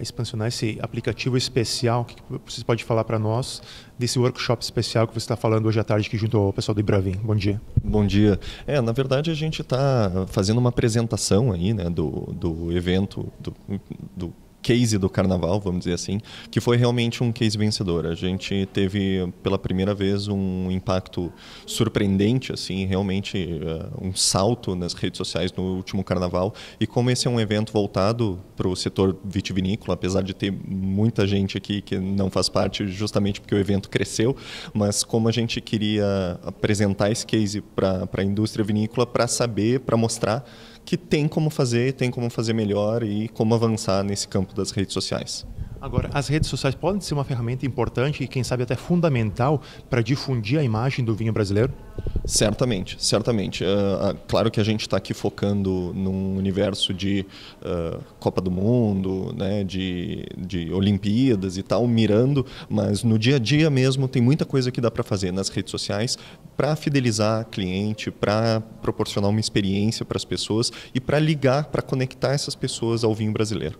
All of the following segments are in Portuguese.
expansionar esse aplicativo especial, que você pode falar para nós desse workshop especial que você está falando hoje à tarde que junto ao pessoal do Ibravim? Bom dia. Bom dia. É, na verdade a gente está fazendo uma apresentação aí, né, do, do evento, do, do case do carnaval, vamos dizer assim, que foi realmente um case vencedor. A gente teve pela primeira vez um impacto surpreendente, assim, realmente uh, um salto nas redes sociais no último carnaval. E como esse é um evento voltado para o setor vitivinícola, apesar de ter muita gente aqui que não faz parte justamente porque o evento cresceu, mas como a gente queria apresentar esse case para a indústria vinícola para saber, para mostrar que tem como fazer, tem como fazer melhor e como avançar nesse campo das redes sociais. Agora, as redes sociais podem ser uma ferramenta importante e, quem sabe, até fundamental para difundir a imagem do vinho brasileiro? Certamente, certamente. Uh, claro que a gente está aqui focando num universo de uh, Copa do Mundo, né, de, de Olimpíadas e tal, mirando, mas no dia a dia mesmo tem muita coisa que dá para fazer nas redes sociais para fidelizar cliente, para proporcionar uma experiência para as pessoas e para ligar, para conectar essas pessoas ao vinho brasileiro.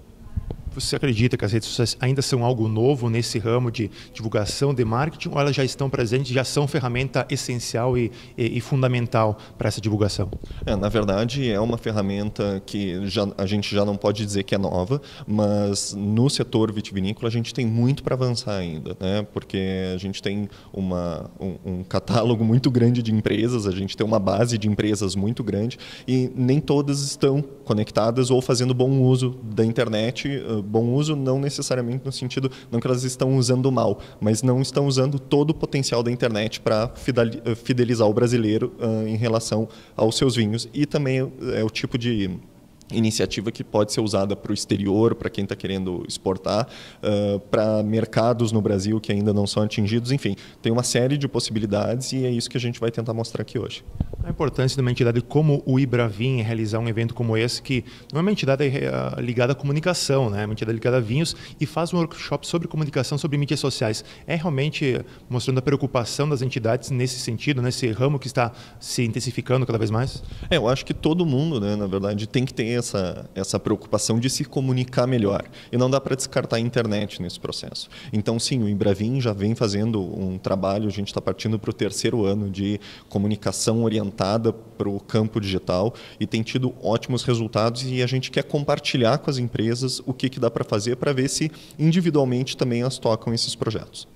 Você acredita que as redes sociais ainda são algo novo nesse ramo de divulgação, de marketing, ou elas já estão presentes, já são ferramenta essencial e, e, e fundamental para essa divulgação? É, na verdade, é uma ferramenta que já, a gente já não pode dizer que é nova, mas no setor vitivinícola a gente tem muito para avançar ainda, né? porque a gente tem uma, um, um catálogo muito grande de empresas, a gente tem uma base de empresas muito grande e nem todas estão conectadas ou fazendo bom uso da internet. Eh, bom uso não necessariamente no sentido, não que elas estão usando mal, mas não estão usando todo o potencial da internet para eh, fidelizar o brasileiro eh, em relação aos seus vinhos. E também é o é tipo de iniciativa que pode ser usada para o exterior, para quem está querendo exportar, uh, ah, para mercados no Brasil que ainda não são atingidos, enfim, tem uma série de possibilidades e é isso que a gente vai tentar mostrar aqui hoje. É a importância de uma entidade como o Ibravin realizar um evento como esse, que não é uma entidade eh, ligada à comunicação, né? é uma entidade ligada a vinhos e faz um workshop sobre comunicação, sobre mídias sociais, é realmente mostrando a preocupação das entidades nesse sentido, nesse ramo que está se intensificando cada vez mais? É, eu acho que todo mundo, né, na verdade, tem que ter essa, essa preocupação de se comunicar melhor. E não dá para descartar a internet nesse processo. Então, sim, o Embravin já vem fazendo um trabalho, a gente está partindo para o terceiro ano de comunicação orientada para o campo digital e tem tido ótimos resultados e a gente quer compartilhar com as empresas o que, que dá para fazer para ver se individualmente também elas tocam esses projetos.